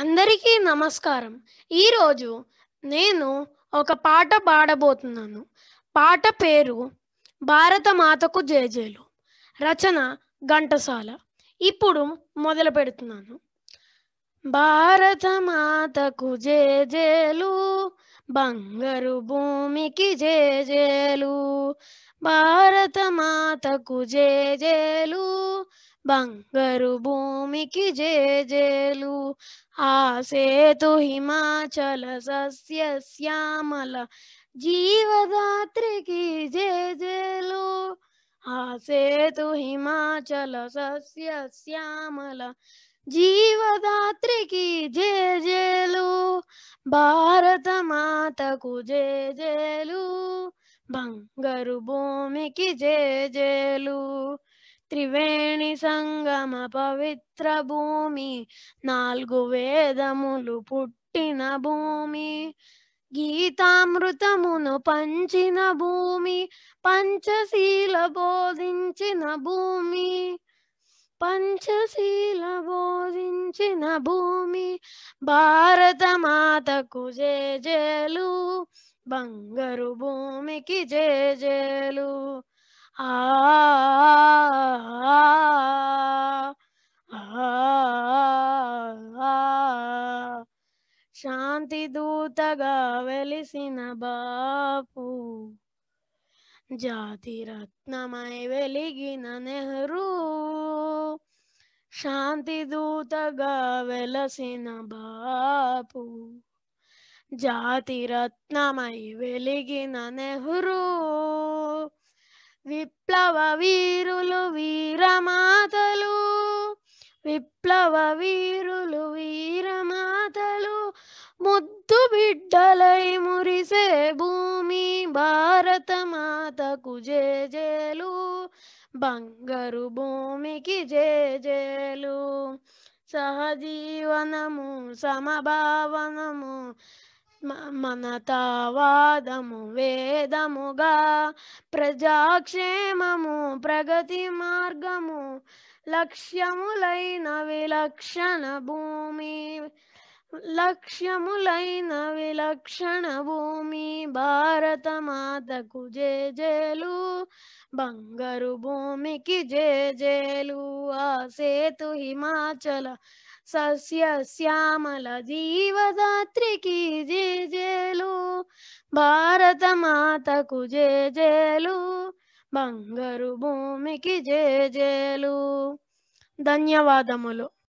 అందరికీ నమస్కారం ఈరోజు నేను ఒక పాట పాడబోతున్నాను పాట పేరు భారత మాతకు జయజేలు రచన ఘంటసాల ఇప్పుడు మొదలు పెడుతున్నాను భారతమాత కుజేజేలు బంగారు భూమికి జేజేలు భారతమాత కుజేజేలు బంగారు భూమికి జేజేలు ఆ సేతు హిమాచల సస్య శ్యామల జీవదాత్రికి జేజేలు ఆ సేతు హిమాచల సస్య శ్యామల జీవదాత్రికి జే జేలు భారత మాతకు జే జేలు బంగరు భూమికి జే జేలు త్రివేణి సంగమ పవిత్ర భూమి నాలుగు వేదములు పుట్టిన భూమి గీతామృతమును పంచిన భూమి పంచశీల బోధించిన భూమి పంచశీల బోధించిన భూమి భారతమాతకు జేజేలు బంగారు భూమికి జేలు ఆ శాంతి దూతగా వెలిసిన బాపు జాతి రత్నమై వెలిగిన నెహ్రూ శాంతి దూతగా వెలసిన బాపు జాతి రత్నమై వెలిగిన నెహ్రూ విప్లవ వీరులు వీరమాతలు విప్లవ వీరులు వీరమాతలు ముద్దు బిడ్డలై మురిసే భూమి భారతమాత మాతకు జేలు బంగారు భూమికి జేజేలు సహజీవనము సమభావనము మనతావాదము వేదముగా ప్రజాక్షేమము ప్రగతి మార్గము లక్ష్యములైన విలక్షణ భూమి లక్ష్యములైన విలక్షణ భూమి భారతమాతకు జేజేలు బంగారు భూమికి జేజేలు ఆ సేతు హిమాచల సస్య శ్యామల జీవదాత్రికి జేజేలు భారతమాతకు జేజేలు బంగారు భూమికి జేజేలు ధన్యవాదములు